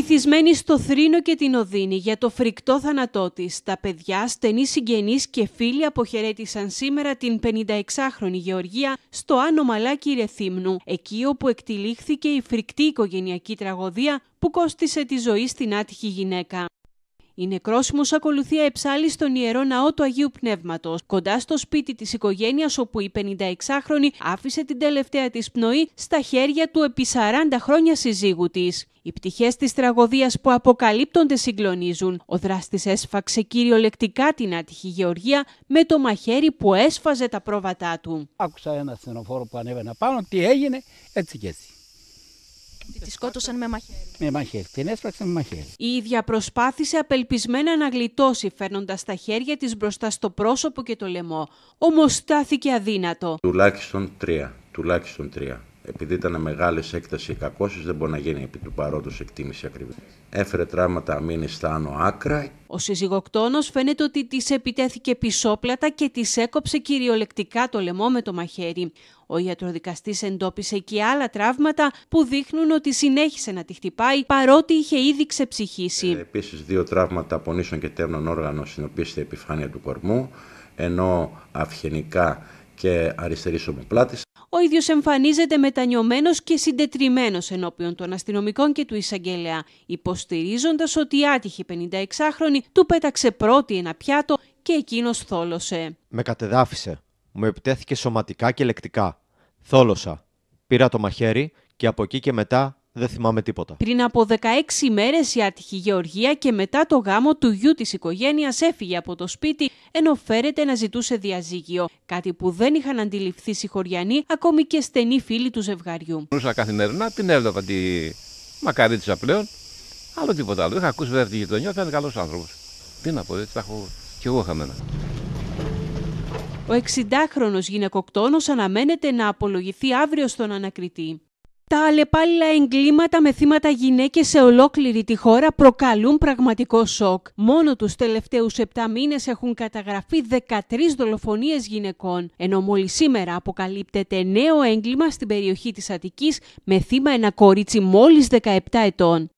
Βυθισμένη στο θρήνο και την οδύνη για το φρικτό θάνατό της, τα παιδιά, στενοί συγγενείς και φίλοι αποχαιρέτησαν σήμερα την 56χρονη Γεωργία στο Άνω Μαλάκι Ρεθύμνου, εκεί όπου εκτιλήχθηκε η φρικτή οικογενειακή τραγωδία που κόστισε τη ζωή στην άτυχη γυναίκα. Η νεκρόσιμος ακολουθεί εψάλει στον ιερό ναό του Αγίου Πνεύματος, κοντά στο σπίτι της οικογένειας όπου η 56χρονη άφησε την τελευταία της πνοή στα χέρια του επί 40 χρόνια συζύγου της. Οι πτυχές της τραγωδίας που αποκαλύπτονται συγκλονίζουν. Ο δράστης έσφαξε κυριολεκτικά την άτυχη γεωργία με το μαχαίρι που έσφαζε τα πρόβατά του. Άκουσα ένα στενοφόρο που ανέβαινε πάνω, τι έγινε, έτσι και έτσι. Τη σκότωσαν με μαχαίρι. Με μαχαίρι. Την έσπραξαν με μαχαίρι. Η ίδια προσπάθησε απελπισμένα να γλιτώσει, φέρνοντας τα χέρια της μπροστά στο πρόσωπο και το λαιμό. Όμως στάθηκε αδύνατο. Τουλάχιστον τρία. Τουλάχιστον τρία. Επειδή ήταν μεγάλης έκτασης οι κακώσει, δεν μπορεί να γίνει επί του παρόντος εκτίμηση ακριβώς. Έφερε τράματα αμήνη στα άνω άκρα. Ο συζυγοκτόνος φαίνεται ότι της επιτέθηκε πισόπλατα και της έκοψε κυριολεκτικά το λαιμό με το μαχαίρι. Ο ιατροδικαστής εντόπισε και άλλα τραύματα που δείχνουν ότι συνέχισε να τη χτυπάει παρότι είχε ήδη ξεψυχήσει. Ε, επίσης δύο τραύματα από και τέρνων όργανο στη επιφάνεια του κορμού ενώ αυχενικά και αριστερής ομοπλάτης. Ο ίδιος εμφανίζεται μετανιωμένος και συντετριμένος ενώπιον των αστυνομικών και του εισαγγελέα, υποστηρίζοντας ότι η άτυχη 56χρονη του πέταξε πρώτη ένα πιάτο και εκείνος θόλωσε. Με κατεδάφισε. Μου επιτέθηκε σωματικά και λεκτικά. Θόλωσα. Πήρα το μαχαίρι και από εκεί και μετά δεν θυμάμαι τίποτα. Πριν από 16 μέρες η άτυχη Γεωργία και μετά το γάμο του γιου της οικογένειας έφυγε από το σπίτι, ενώ φέρεται να ζητούσε διαζύγιο. Κάτι που δεν είχαν αντιληφθεί συγχωριανοί, ακόμη και στενοί φίλοι του ζευγαριού. Μπορούσα καθημερινά, την έβλεπα τη μακαρίτσα πλέον. Άλλο τίποτα άλλο. Είχα ακούσει βέβαια τη γειτονιά, ήταν καλός άνθρωπος. Τι να πω, έτσι τα έχω κι εγώ χαμένα. Ο 60χρονος γυναικοκτόνος αναμένεται να απολογηθεί αύριο στον ανακριτή. Τα αλλεπάλληλα εγκλήματα με θύματα γυναίκες σε ολόκληρη τη χώρα προκαλούν πραγματικό σοκ. Μόνο τους τελευταίους 7 μήνες έχουν καταγραφεί 13 δολοφονίες γυναικών, ενώ μόλις σήμερα αποκαλύπτεται νέο έγκλημα στην περιοχή της Αττικής με θύμα ένα κορίτσι μόλις 17 ετών.